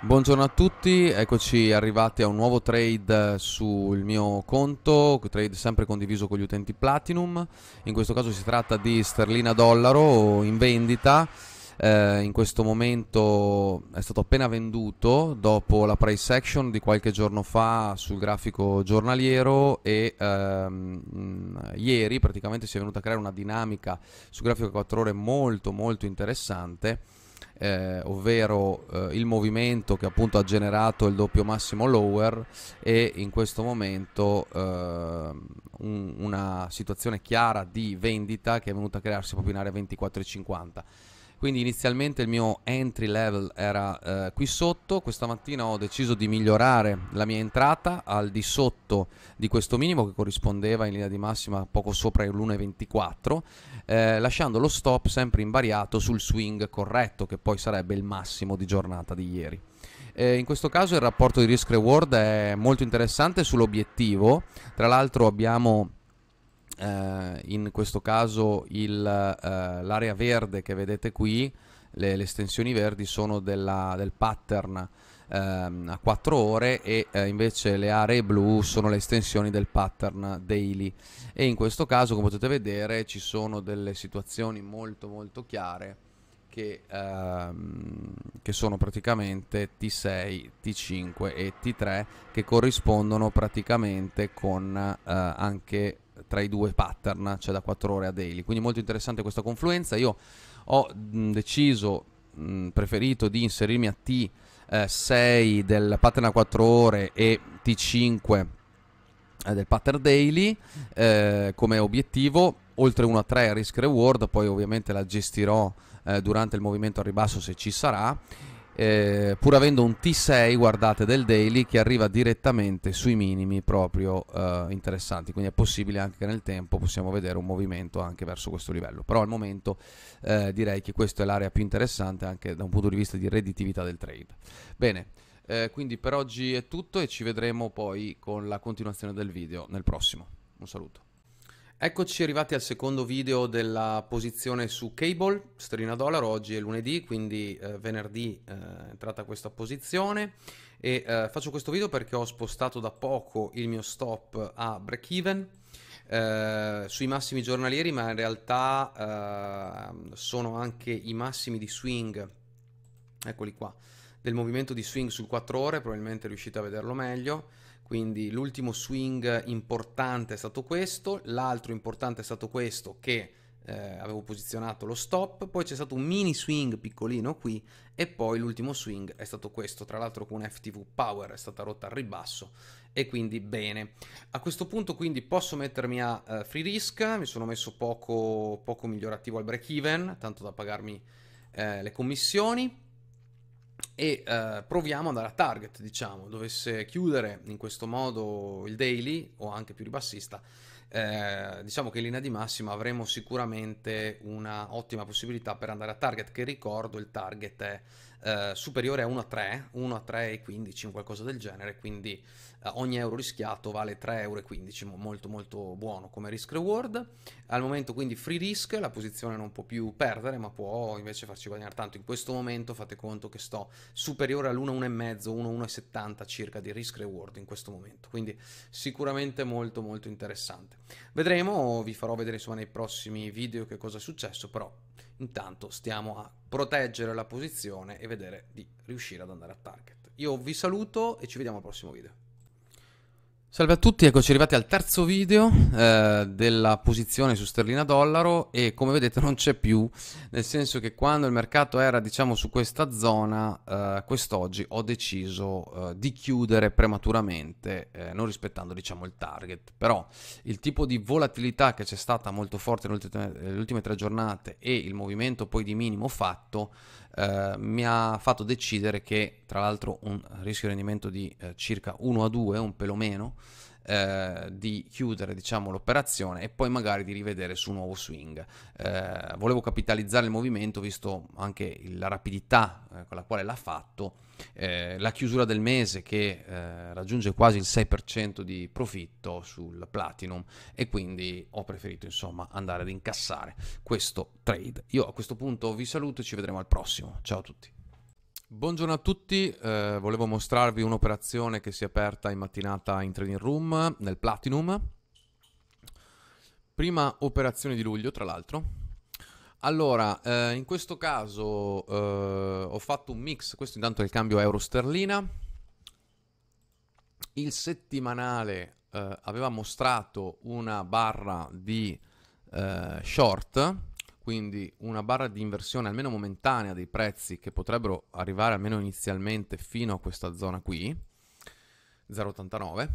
Buongiorno a tutti, eccoci arrivati a un nuovo trade sul mio conto, trade sempre condiviso con gli utenti Platinum, in questo caso si tratta di sterlina dollaro in vendita, eh, in questo momento è stato appena venduto dopo la price action di qualche giorno fa sul grafico giornaliero e ehm, mm, ieri praticamente si è venuta a creare una dinamica sul grafico 4 ore molto molto interessante eh, ovvero eh, il movimento che appunto ha generato il doppio massimo lower e in questo momento eh, un, una situazione chiara di vendita che è venuta a crearsi proprio in area 24,50 quindi inizialmente il mio entry level era eh, qui sotto, questa mattina ho deciso di migliorare la mia entrata al di sotto di questo minimo che corrispondeva in linea di massima poco sopra l'1,24, eh, lasciando lo stop sempre invariato sul swing corretto che poi sarebbe il massimo di giornata di ieri eh, in questo caso il rapporto di risk reward è molto interessante sull'obiettivo. Tra l'altro abbiamo eh, in questo caso il, eh, l'area verde che vedete qui, le, le estensioni verdi sono della, del pattern ehm, a 4 ore e eh, invece le aree blu sono le estensioni del pattern daily e in questo caso come potete vedere ci sono delle situazioni molto molto chiare che, ehm, che sono praticamente T6, T5 e T3 che corrispondono praticamente con eh, anche tra i due pattern, cioè da 4 ore a daily. Quindi molto interessante questa confluenza. Io ho mh, deciso, mh, preferito di inserirmi a T6 eh, del pattern a 4 ore e T5 eh, del pattern daily eh, come obiettivo oltre 1 a 3 risk reward poi ovviamente la gestirò eh, durante il movimento a ribasso se ci sarà eh, pur avendo un T6, guardate, del daily che arriva direttamente sui minimi proprio eh, interessanti, quindi è possibile anche nel tempo possiamo vedere un movimento anche verso questo livello, però al momento eh, direi che questa è l'area più interessante anche da un punto di vista di redditività del trade. Bene, eh, quindi per oggi è tutto e ci vedremo poi con la continuazione del video nel prossimo. Un saluto. Eccoci arrivati al secondo video della posizione su Cable, sterlina dollaro, oggi è lunedì, quindi eh, venerdì eh, è entrata questa posizione e eh, faccio questo video perché ho spostato da poco il mio stop a break even eh, sui massimi giornalieri, ma in realtà eh, sono anche i massimi di swing, eccoli qua, del movimento di swing sul 4 ore, probabilmente riuscite a vederlo meglio quindi l'ultimo swing importante è stato questo, l'altro importante è stato questo che eh, avevo posizionato lo stop, poi c'è stato un mini swing piccolino qui e poi l'ultimo swing è stato questo, tra l'altro con FTV Power è stata rotta al ribasso e quindi bene. A questo punto quindi posso mettermi a eh, free risk, mi sono messo poco, poco migliorativo al break even, tanto da pagarmi eh, le commissioni e eh, proviamo ad andare a target, diciamo, dovesse chiudere in questo modo il daily o anche più ribassista, eh, diciamo che in linea di massima avremo sicuramente una ottima possibilità per andare a target, che ricordo il target è eh, superiore a 1 a 3, 1 a 3 e 15, un qualcosa del genere, quindi eh, ogni euro rischiato vale 3,15 euro, molto molto buono come risk reward. Al momento quindi free risk, la posizione non può più perdere, ma può invece farci guadagnare tanto. In questo momento fate conto che sto superiore all'1,1,5, 1,1,70 circa di risk reward in questo momento, quindi sicuramente molto molto interessante. Vedremo, vi farò vedere insomma nei prossimi video che cosa è successo, però Intanto stiamo a proteggere la posizione e vedere di riuscire ad andare a target. Io vi saluto e ci vediamo al prossimo video. Salve a tutti, eccoci arrivati al terzo video eh, della posizione su sterlina dollaro e come vedete non c'è più, nel senso che quando il mercato era diciamo su questa zona, eh, quest'oggi ho deciso eh, di chiudere prematuramente, eh, non rispettando diciamo il target, però il tipo di volatilità che c'è stata molto forte nelle ultime, nelle ultime tre giornate e il movimento poi di minimo fatto eh, mi ha fatto decidere che tra l'altro un rischio rendimento di eh, circa 1 a 2, un pelo meno, eh, di chiudere diciamo, l'operazione e poi magari di rivedere su un nuovo swing. Eh, volevo capitalizzare il movimento visto anche la rapidità eh, con la quale l'ha fatto. Eh, la chiusura del mese che eh, raggiunge quasi il 6% di profitto sul platinum e quindi ho preferito insomma andare ad incassare questo trade. Io a questo punto vi saluto e ci vedremo al prossimo. Ciao a tutti. Buongiorno a tutti, eh, volevo mostrarvi un'operazione che si è aperta in mattinata in Trading Room nel Platinum. Prima operazione di luglio, tra l'altro. Allora, eh, in questo caso eh, ho fatto un mix, questo intanto è il cambio euro-sterlina. Il settimanale eh, aveva mostrato una barra di eh, short quindi una barra di inversione almeno momentanea dei prezzi che potrebbero arrivare almeno inizialmente fino a questa zona qui, 0,89,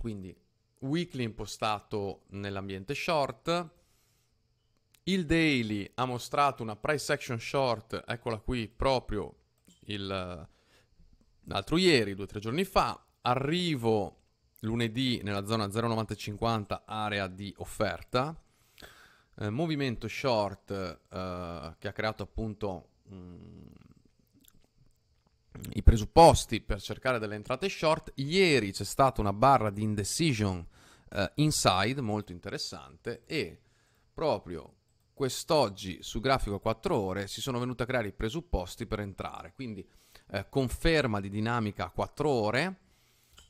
quindi weekly impostato nell'ambiente short, il daily ha mostrato una price action short, eccola qui proprio il, l'altro ieri, due o tre giorni fa, arrivo lunedì nella zona 0,9050 area di offerta, eh, movimento short eh, che ha creato appunto mh, mm, i presupposti per cercare delle entrate short. Ieri c'è stata una barra di indecision eh, inside molto interessante e proprio quest'oggi su grafico a 4 ore si sono venuti a creare i presupposti per entrare. Quindi eh, conferma di dinamica a 4 ore.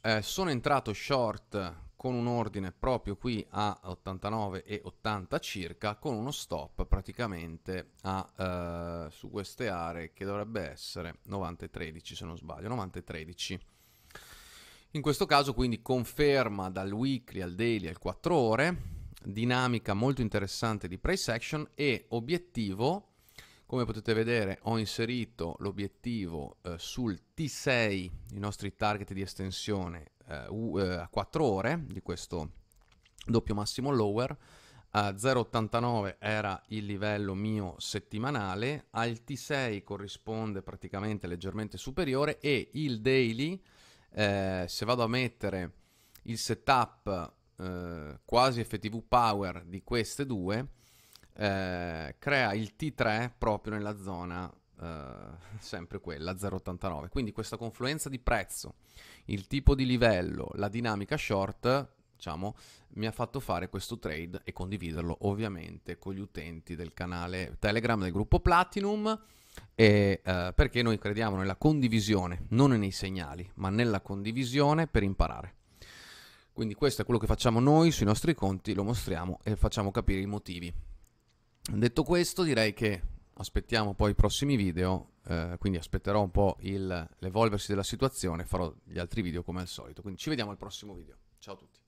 Eh, sono entrato short con un ordine proprio qui a 89 e 80 circa con uno stop praticamente a, eh, su queste aree che dovrebbe essere 90 e 13 se non sbaglio 90 e 13 in questo caso quindi conferma dal weekly al daily al 4 ore dinamica molto interessante di price action e obiettivo come potete vedere ho inserito l'obiettivo eh, sul T6 i nostri target di estensione eh, eh, a 4 ore di questo doppio massimo lower. A 0,89 era il livello mio settimanale, al T6 corrisponde praticamente leggermente superiore e il daily, eh, se vado a mettere il setup eh, quasi FTV power di queste due, eh, crea il T3 proprio nella zona eh, sempre quella, 0,89. Quindi questa confluenza di prezzo, il tipo di livello, la dinamica short, diciamo, mi ha fatto fare questo trade e condividerlo ovviamente con gli utenti del canale Telegram del gruppo Platinum. E, eh, perché noi crediamo nella condivisione, non nei segnali, ma nella condivisione per imparare. Quindi questo è quello che facciamo noi sui nostri conti, lo mostriamo e facciamo capire i motivi. Detto questo, direi che aspettiamo poi i prossimi video, eh, quindi aspetterò un po' il, l'evolversi della situazione, farò gli altri video come al solito, quindi ci vediamo al prossimo video, ciao a tutti.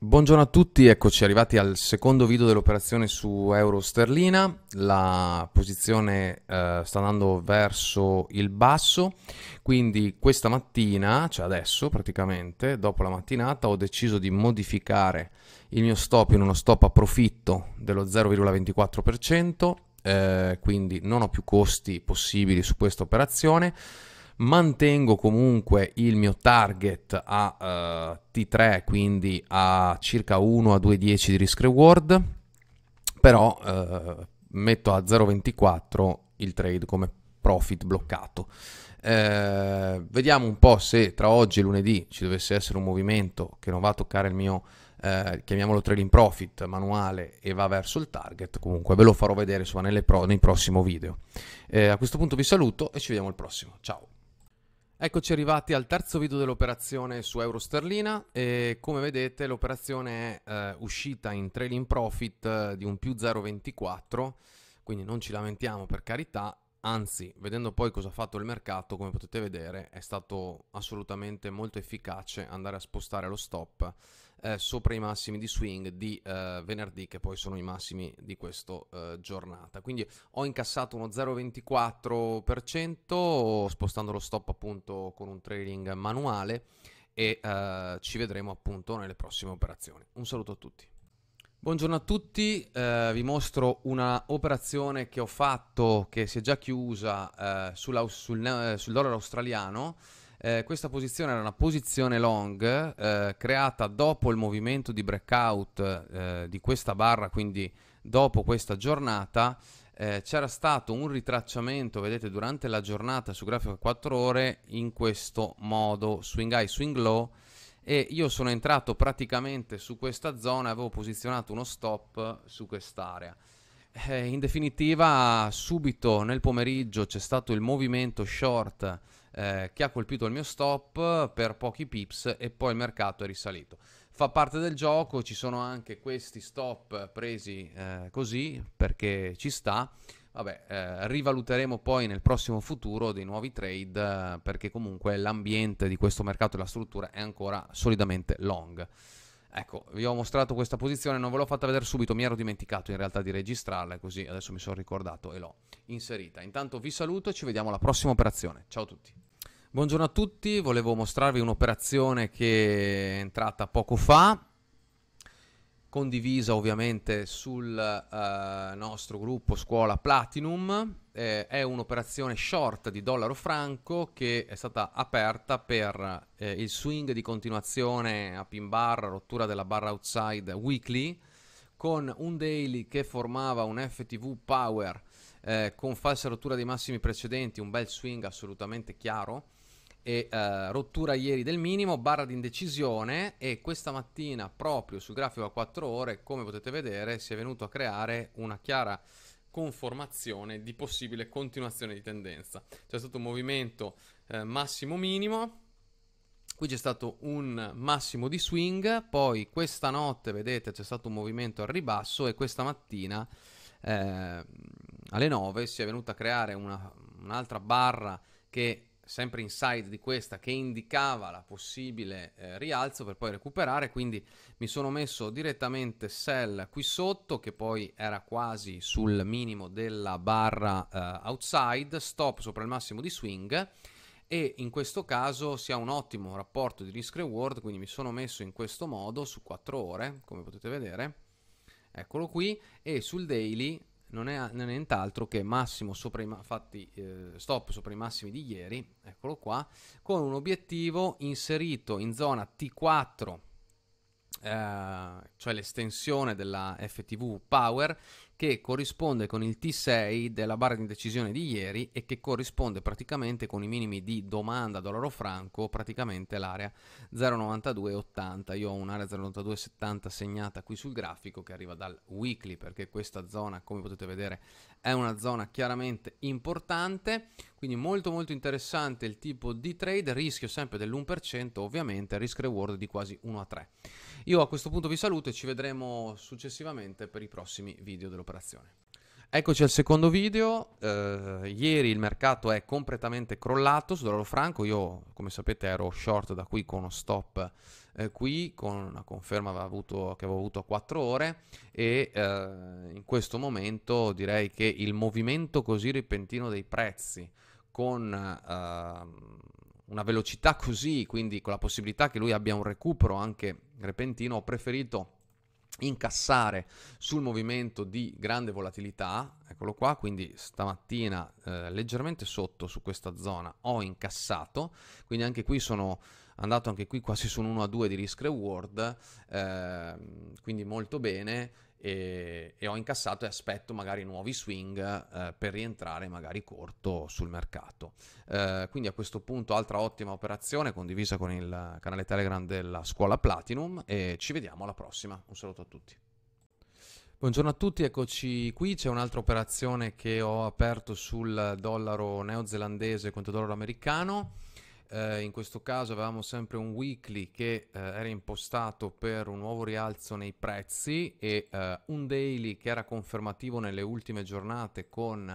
Buongiorno a tutti, eccoci arrivati al secondo video dell'operazione su euro sterlina, la posizione eh, sta andando verso il basso, quindi questa mattina, cioè adesso praticamente, dopo la mattinata ho deciso di modificare il mio stop in uno stop a profitto dello 0,24%, eh, quindi non ho più costi possibili su questa operazione mantengo comunque il mio target a uh, eh, T3 quindi a circa 1 a 2,10 di risk reward però uh, metto a 0,24 il trade come profit bloccato uh, vediamo un po' se tra oggi e lunedì ci dovesse essere un movimento che non va a toccare il mio eh, chiamiamolo trading profit manuale e va verso il target, comunque ve lo farò vedere insomma, pro, nei prossimi video. Eh, a questo punto vi saluto e ci vediamo al prossimo, ciao! Eccoci arrivati al terzo video dell'operazione su Euro Sterlina e come vedete l'operazione è eh, uscita in trailing profit eh, di un più 0,24 quindi non ci lamentiamo per carità Anzi, vedendo poi cosa ha fatto il mercato, come potete vedere, è stato assolutamente molto efficace andare a spostare lo stop eh, sopra i massimi di swing di eh, venerdì, che poi sono i massimi di questa eh, giornata. Quindi ho incassato uno 0,24% spostando lo stop appunto con un trailing manuale e eh, ci vedremo appunto nelle prossime operazioni. Un saluto a tutti. Buongiorno a tutti, eh, vi mostro un'operazione che ho fatto che si è già chiusa eh, sulla, sul, eh, sul, dollaro australiano. Eh, questa posizione era una posizione long eh, creata dopo il movimento di breakout di questa barra, quindi dopo questa giornata. c'era stato un ritracciamento, vedete, durante la giornata su grafico 4 ore in questo modo, swing high, swing low e io sono entrato praticamente su questa zona e avevo posizionato uno stop su quest'area. Eh, in definitiva, subito nel pomeriggio c'è stato il movimento short eh, che ha colpito il mio stop per pochi pips e poi il mercato è risalito. Fa parte del gioco, ci sono anche questi stop presi eh, così perché ci sta, Vabbè, eh, rivaluteremo poi nel prossimo futuro dei nuovi trade eh, perché comunque l'ambiente di questo mercato e la struttura è ancora solidamente long. Ecco, vi ho mostrato questa posizione, non ve l'ho fatta vedere subito, mi ero dimenticato in realtà di registrarla, così adesso mi sono ricordato e l'ho inserita. Intanto vi saluto e ci vediamo alla prossima operazione. Ciao a tutti. Buongiorno a tutti, volevo mostrarvi un'operazione che è entrata poco fa, condivisa ovviamente sul eh, nostro gruppo scuola Platinum. Eh, è un'operazione short di dollaro franco che è stata aperta per eh, il swing di continuazione a pin bar, rottura della barra outside weekly, con un daily che formava un FTV power eh, con falsa rottura dei massimi precedenti, un bel swing assolutamente chiaro e uh, rottura ieri del minimo, barra di indecisione e questa mattina proprio sul grafico a 4 ore, come potete vedere, si è venuto a creare una chiara conformazione di possibile continuazione di tendenza. C'è stato un movimento eh, massimo minimo, qui c'è stato un massimo di swing, poi questa notte vedete c'è stato un movimento al ribasso e questa mattina eh, alle 9 si è venuta a creare una, un'altra barra che sempre inside di questa che indicava la possibile eh, rialzo per poi recuperare quindi mi sono messo direttamente sell qui sotto che poi era quasi sul minimo della barra eh, outside stop sopra il massimo di swing e in questo caso si ha un ottimo rapporto di risk reward quindi mi sono messo in questo modo su 4 ore come potete vedere eccolo qui e sul daily non è, non è nient'altro che massimo sopra i, fatti, eh, stop sopra i massimi di ieri, eccolo qua, con un obiettivo inserito in zona T4, eh, cioè l'estensione della FTV Power, che corrisponde con il T6 della barra di indecisione di ieri e che corrisponde praticamente con i minimi di domanda dollaro franco, praticamente l'area 0,9280. Io ho un'area 0,9270 segnata qui sul grafico che arriva dal weekly perché questa zona, come potete vedere, è una zona chiaramente importante, quindi molto molto interessante il tipo di trade, rischio sempre dell'1%, ovviamente risk reward di quasi 1 a 3. Io a questo punto vi saluto e ci vedremo successivamente per i prossimi video dell'operazione operazione. Eccoci al secondo video, uh, ieri il mercato è completamente crollato su dollaro franco, io come sapete ero short da qui con uno stop eh, qui con una conferma avevo avuto, che avevo avuto a 4 ore e eh, in questo momento direi che il movimento così repentino dei prezzi con eh, una velocità così, quindi con la possibilità che lui abbia un recupero anche repentino, ho preferito incassare sul movimento di grande volatilità, eccolo qua, quindi stamattina eh, leggermente sotto su questa zona ho incassato, quindi anche qui sono andato anche qui quasi su un 1 a 2 di risk reward, eh, quindi molto bene, e, e ho incassato e aspetto magari nuovi swing eh, per rientrare magari corto sul mercato. Eh, quindi a questo punto altra ottima operazione condivisa con il canale Telegram della scuola Platinum e ci vediamo alla prossima. Un saluto a tutti. Buongiorno a tutti, eccoci qui, c'è un'altra operazione che ho aperto sul dollaro neozelandese contro il dollaro americano eh, in questo caso avevamo sempre un weekly che eh, era impostato per un nuovo rialzo nei prezzi e eh, un daily che era confermativo nelle ultime giornate con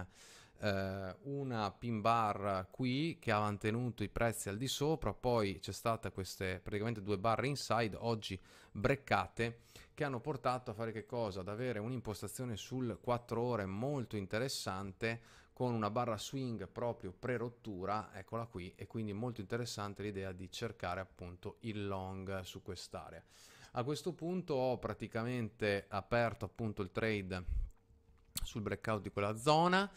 eh, una pin bar qui che ha mantenuto i prezzi al di sopra, poi c'è stata queste praticamente due barre inside oggi breccate che hanno portato a fare che cosa? Ad avere un'impostazione sul 4 ore molto interessante con una barra swing proprio pre-rottura, eccola qui, e quindi molto interessante l'idea di cercare appunto il long su quest'area. A questo punto ho praticamente aperto appunto il trade sul breakout di quella zona,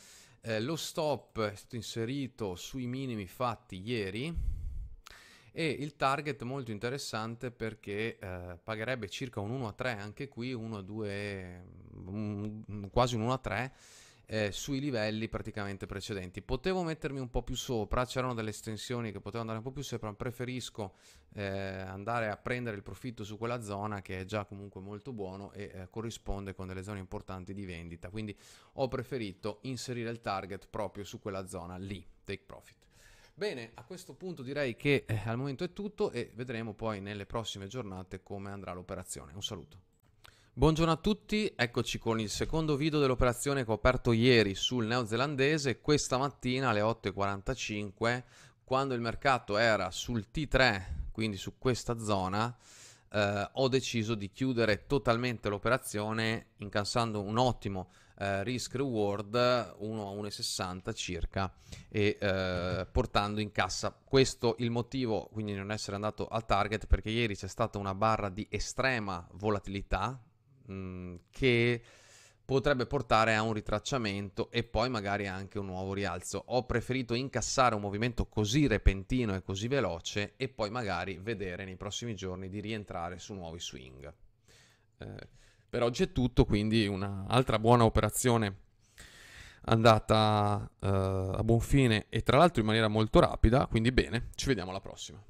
eh, lo stop è stato inserito sui minimi fatti ieri, e il target molto interessante perché eh, pagherebbe circa un 1 a 3 anche qui 1 a 2 quasi un 1 a 3 eh, sui livelli praticamente precedenti. Potevo mettermi un po' più sopra, c'erano delle estensioni che potevo andare un po' più sopra, preferisco eh, andare a prendere il profitto su quella zona che è già comunque molto buono e eh, corrisponde con delle zone importanti di vendita, quindi ho preferito inserire il target proprio su quella zona lì, take profit. Bene, a questo punto direi che eh, al momento è tutto e vedremo poi nelle prossime giornate come andrà l'operazione. Un saluto. Buongiorno a tutti, eccoci con il secondo video dell'operazione che ho aperto ieri sul neozelandese questa mattina alle 8.45 quando il mercato era sul T3, quindi su questa zona, eh, ho deciso di chiudere totalmente l'operazione incassando un ottimo eh, risk reward 1 a 1,60 circa e eh, portando in cassa questo il motivo quindi non essere andato al target perché ieri c'è stata una barra di estrema volatilità Mm, che potrebbe portare a un ritracciamento e poi magari anche un nuovo rialzo. Ho preferito incassare un movimento così repentino e così veloce e poi magari vedere nei prossimi giorni di rientrare su nuovi swing. Eh, per oggi è tutto, quindi un'altra buona operazione andata eh, a buon fine e tra l'altro in maniera molto rapida, quindi bene, ci vediamo alla prossima.